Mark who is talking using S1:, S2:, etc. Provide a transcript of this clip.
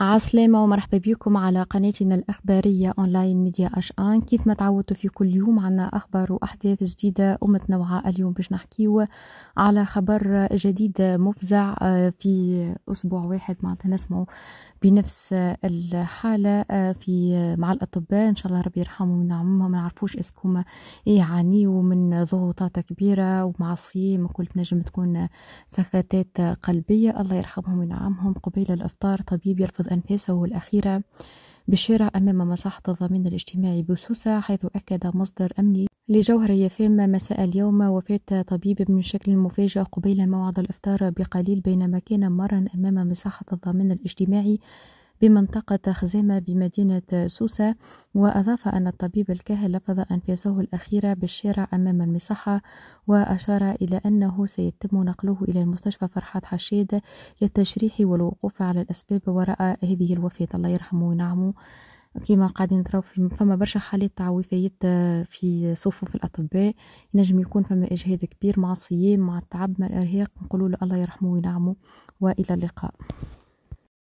S1: عسلامة ومرحبا بكم على قناتنا الأخبارية أونلاين ميديا أش أن كيف ما تعودتوا في كل يوم عنا أخبار وأحداث جديدة ومتنوعة اليوم باش نحكيو على خبر جديد مفزع آه، في أسبوع واحد معناتها نسمعوا بنفس الحالة آه، في آه، مع الأطباء إن شاء الله ربي يرحمهم وينعمهم ما نعرفوش إسكوما يعانيوا من ضغوطات كبيرة ومع الصيام قلت تنجم تكون سكتات قلبية الله يرحمهم وينعمهم قبيل الإفطار طبيب يرفض أنفاسه الأخيرة بالشارع أمام مساحة الضمان الاجتماعي بسوسة حيث أكد مصدر أمني لجوهر يفام مساء اليوم وفاة طبيب بشكل مفاجئ قبيل موعد الإفطار بقليل بينما كان مرا أمام مساحة الضمان الاجتماعي بمنطقة خزامة بمدينة سوسة وأضاف أن الطبيب الكاهل لفظ أنفاسه الأخيرة بالشارع أمام المصحة وأشار إلى أنه سيتم نقله إلى المستشفى فرحات حشيد للتشريح والوقوف على الأسباب وراء هذه الوفاة الله يرحمه وينعمه كما قاعدين تروا فما برشا حالات تاع في صفوف الاطباء نجم يكون فما اجهاد كبير مع الصيام مع التعب مع الارهاق نقولوا له الله يرحمه وينعمه والى اللقاء